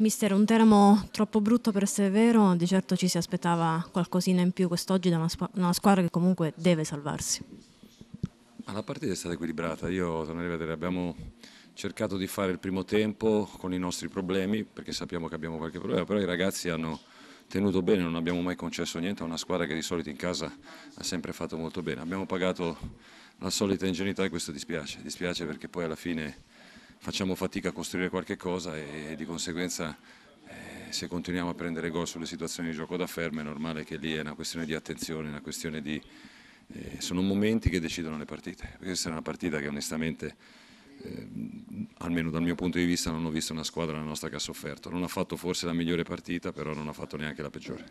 Mister, un Teramo troppo brutto per essere vero, di certo ci si aspettava qualcosina in più quest'oggi da una, squ una, squadra che comunque deve salvarsi. La partita è stata equilibrata, io torno a rivedere, abbiamo cercato di fare il primo tempo con i nostri problemi, perché sappiamo che abbiamo qualche problema, però i ragazzi hanno tenuto bene, non abbiamo mai concesso niente a una squadra che di solito in casa ha sempre fatto molto bene. Abbiamo pagato la solita ingenuità e questo dispiace, dispiace perché poi alla fine facciamo fatica a costruire qualche cosa e, e di conseguenza eh, se continuiamo a prendere gol sulle situazioni di gioco da fermo è normale che lì è una questione di attenzione, una questione di... Eh, sono momenti che decidono le partite. Questa è una partita che onestamente, eh, almeno dal mio punto di vista, non ho visto una squadra nella nostra che ha sofferto. Non ha fatto forse la migliore partita, però non ha fatto neanche la peggiore.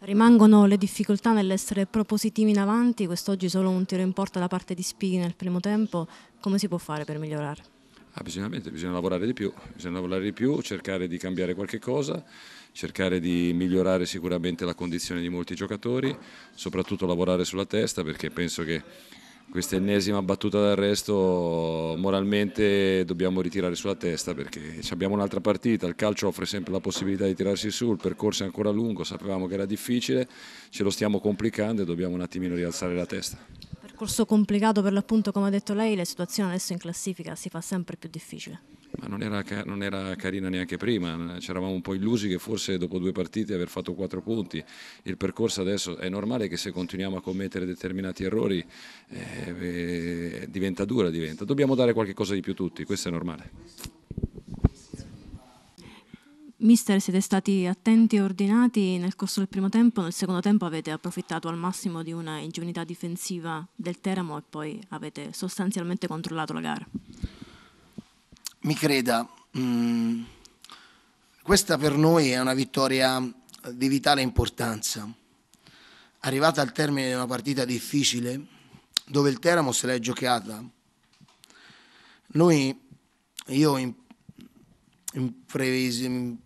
Rimangono le difficoltà nell'essere propositivi in avanti, quest'oggi solo un tiro in porta da parte di Spighi nel primo tempo, come si può fare per migliorare? Ah, bisogna, bisogna, lavorare di più, bisogna lavorare di più, cercare di cambiare qualche cosa, cercare di migliorare sicuramente la condizione di molti giocatori, soprattutto lavorare sulla testa perché penso che questa ennesima battuta d'arresto moralmente dobbiamo ritirare sulla testa perché abbiamo un'altra partita, il calcio offre sempre la possibilità di tirarsi su, il percorso è ancora lungo, sapevamo che era difficile, ce lo stiamo complicando e dobbiamo un attimino rialzare la testa percorso complicato per l'appunto, come ha detto lei, la situazione adesso in classifica si fa sempre più difficile. Ma non era, non era carina neanche prima, eh, ci eravamo un po' illusi che forse dopo due partite aver fatto quattro punti, il percorso adesso è normale che se continuiamo a commettere determinati errori eh, eh, diventa dura, diventa. dobbiamo dare qualche cosa di più tutti, questo è normale. Mister, siete stati attenti e ordinati nel corso del primo tempo, nel secondo tempo avete approfittato al massimo di una ingenuità difensiva del Teramo e poi avete sostanzialmente controllato la gara. Mi creda, mm, questa per noi è una vittoria di vitale importanza. Arrivata al termine di una partita difficile, dove il Teramo se l'è giocata, noi, io in in, in,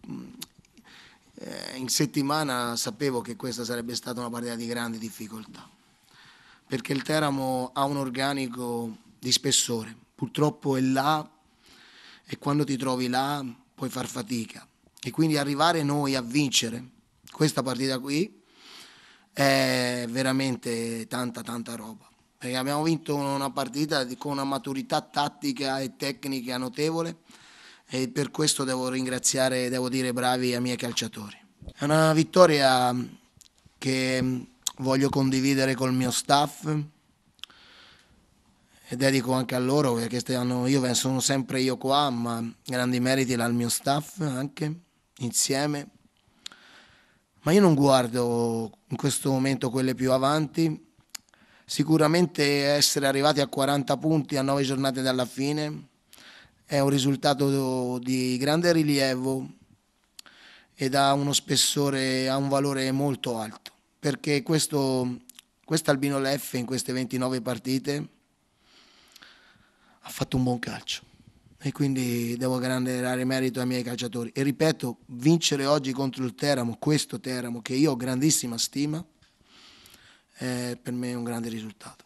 eh, in settimana sapevo che questa sarebbe stata una partita di grande difficoltà, perché il Teramo ha un organico di spessore, purtroppo è là e quando ti trovi là puoi far fatica e quindi arrivare noi a vincere questa partita qui è veramente tanta tanta roba perché abbiamo vinto una partita con una maturità tattica e tecnica notevole e per questo devo ringraziare, devo dire bravi ai miei calciatori. È una vittoria che voglio condividere col mio staff e dedico anche a loro perché stanno, io sono sempre io qua, ma grandi meriti al mio staff anche, insieme. Ma io non guardo in questo momento quelle più avanti. Sicuramente essere arrivati a 40 punti a 9 giornate dalla fine è un risultato di grande rilievo ed ha uno spessore, ha un valore molto alto, perché questo quest'Albino Leff in queste 29 partite ha fatto un buon calcio e quindi devo grande merito ai miei calciatori e ripeto vincere oggi contro il Teramo questo Teramo che io ho grandissima stima è eh, per me un grande risultato